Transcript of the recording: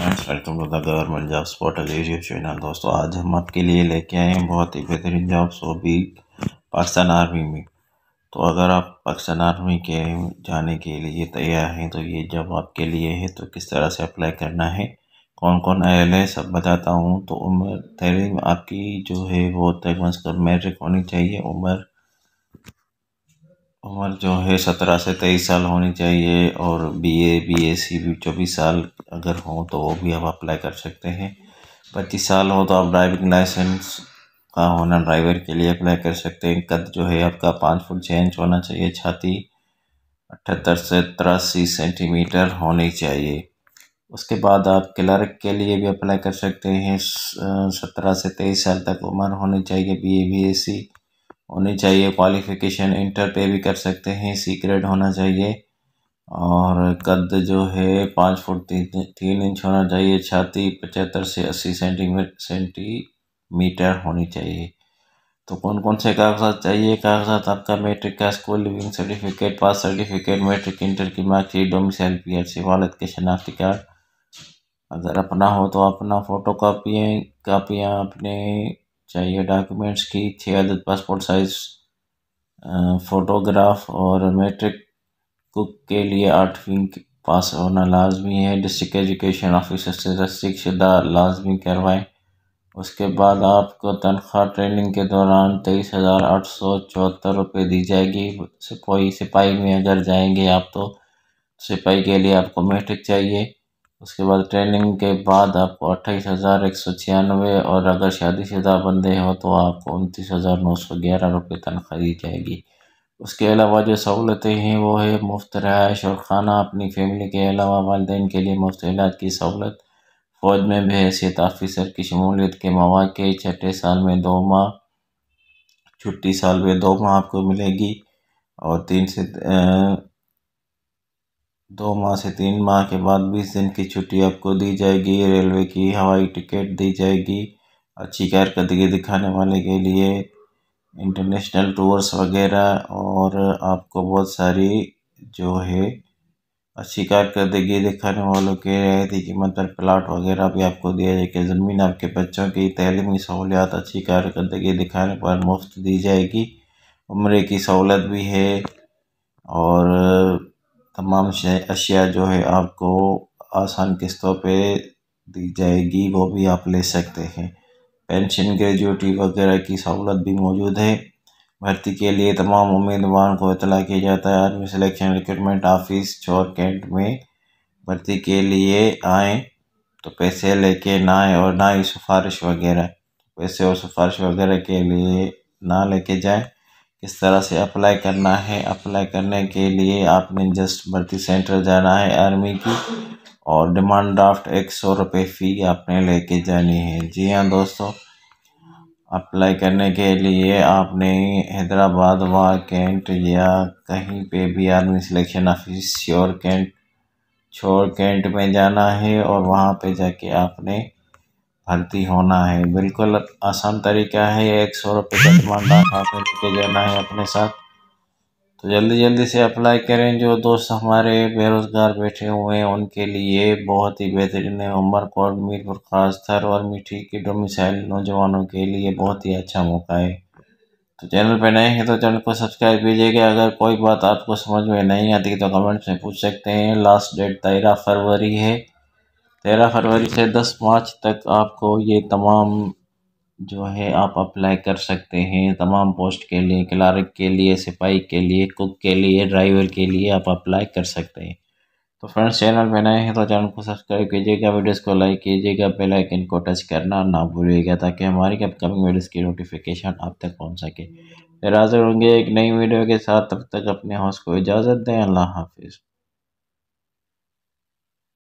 friends welcome to the government jobs portal YouTube channel दोस्तों आज हम आपके लिए लेके आए हैं बहुत ही बेहतरीन जॉब्स वो भी पाकिस्तान आर्मी में तो अगर आप पाकिस्तान आर्मी के जाने के लिए तैयार हैं तो ये जॉब आपके लिए है तो किस तरह से अप्लाई करना है कौन कौन एल है सब बताता हूँ तो उम्र तहरीम आपकी जो है वो तकमस मैट्रिक होनी चाहिए उम्र उम्र जो है सत्रह से तेईस साल होनी चाहिए और बीए बीएससी भी चौबीस साल अगर हो तो वो भी आप अप्लाई कर सकते हैं पच्चीस साल हो तो आप ड्राइविंग लाइसेंस का होना ड्राइवर के लिए अप्लाई कर सकते हैं कद जो है आपका पाँच फुट छः इंच होना चाहिए छाती अठहत्तर से तिरासी सेंटीमीटर होनी चाहिए उसके बाद आप क्लर्क के लिए भी अप्लाई कर सकते हैं सत्रह से तेईस साल तक उम्र होनी चाहिए B A B S C होनी चाहिए क्वालिफिकेशन इंटर पे भी कर सकते हैं सीक्रेट होना चाहिए और कद जो है पाँच फुट तीन तीन इंच होना चाहिए छाती पचहत्तर से अस्सी सेंटीमीटर सेंटीमीटर होनी चाहिए तो कौन कौन से कागजात चाहिए कागजात आपका मैट्रिक का school leaving certificate pass certificate matric inter की mark sheet domicile P H C वालद के शनाख्ती कार्ड अगर अपना हो तो अपना फ़ोटो कापियाँ कापियाँ अपने चाहिए डॉक्यूमेंट्स की छः आदत पासपोर्ट साइज़ फ़ोटोग्राफ और मैट्रिक कुक के लिए आठवीं पास होना लाजमी है डिस्ट्रिक्ट एजुकेशन ऑफिसर से तस्दीक शुदा लाजमी करवाएँ उसके बाद आपको तनख्वाह ट्रेनिंग के दौरान तेईस हज़ार आठ सौ चौहत्तर रुपये दी जाएगी सिपाही सिपाही में अगर जाएंगे आप तो सिपाही के लिए आपको मैट्रिक चाहिए उसके बाद ट्रेनिंग के बाद आपको अट्ठाईस हज़ार एक सौ छियानवे और अगर शादीशुदा बंदे हो तो आपको उनतीस हज़ार नौ सौ ग्यारह रुपये तनख्वाह दी जाएगी उसके अलावा जो सहूलतें हैं वो है मुफ्त रहायश और खाना अपनी फैमिली के अलावा वालदे के लिए मुफ्त इलाज की सहूलत फ़ौज में बहसीत आफिसर की शमूलियत के मौाक़े छठे साल में दो माह छुट्टी साल में दो माह आपको मिलेगी और तीन से दो माह से तीन माह के बाद बीस दिन की छुट्टी आपको दी जाएगी रेलवे की हवाई टिकट दी जाएगी अच्छी कारकर्दगी दिखाने वाले के लिए इंटरनेशनल टूर्स वगैरह और आपको बहुत सारी जो है अच्छी कारकर्दगी दिखाने वालों के रहती कीमत पर प्लाट वगैरह भी आपको दिया जाएगा ज़मीन आपके बच्चों की तैलीमी सहूलियात अच्छी कारकर्दगी दिखाने पर मुफ्त दी जाएगी उम्र की सहूलत भी है और तमाम अशिया जो है आपको आसान किस्तों पे दी जाएगी वो भी आप ले सकते हैं पेंशन ग्रेजुटी वगैरह की सहूलत भी मौजूद है भर्ती के लिए तमाम उम्मीदवार को इतला किया जाता है आर्मी सिलेक्शन रिक्रूटमेंट ऑफिस चौर कैंट में भर्ती के लिए आए तो पैसे लेके ना आए और ना ही सिफारिश वगैरह पैसे और सिफारिश वगैरह के लिए ना लेके जाए किस तरह से अप्लाई करना है अप्लाई करने के लिए आपने जस्ट भर्ती सेंटर जाना है आर्मी की और डिमांड ड्राफ्ट एक सौ रुपये फ़ी आपने लेके जानी है जी हाँ दोस्तों अप्लाई करने के लिए आपने हैदराबाद व कैंट या कहीं पे भी आर्मी सिलेक्शन ऑफिस श्योर कैंट छोड़ कैंट में जाना है और वहाँ पे जाके आपने भर्ती होना है बिल्कुल आसान तरीका है एक सौ रुपये का डिमांड खाता लेके जाना है अपने साथ तो जल्दी जल्दी से अप्लाई करें जो दोस्त हमारे बेरोज़गार बैठे हुए हैं उनके लिए बहुत ही बेहतरीन है उम्र कौर मीरपुर खास थर और मीठी की डोमिसाइल नौजवानों के लिए बहुत ही अच्छा मौका है तो चैनल पर नए हैं तो चैनल को सब्सक्राइब कीजिएगा अगर कोई बात आपको समझ में नहीं आती तो कमेंट्स में पूछ सकते हैं लास्ट डेट तेरह फरवरी है तेरह फरवरी से दस मार्च तक आपको ये तमाम जो है आप अप्लाई कर सकते हैं तमाम पोस्ट के लिए क्लार्क के लिए सिपाही के लिए कुक के लिए ड्राइवर के लिए आप अप्लाई कर सकते हैं तो फ्रेंड्स चैनल में नए हैं तो चैनल को सब्सक्राइब कीजिएगा वीडियोस को लाइक कीजिएगा बेल आइकन को टच करना ना भूलिएगा ताकि हमारी अपकमिंग वीडियोस की नोटिफिकेशन आप तक पहुंच सके फिर हाजिर होंगे एक नई वीडियो के साथ तब तक अपने हौस को इजाज़त दें अल्लाह हाफिज़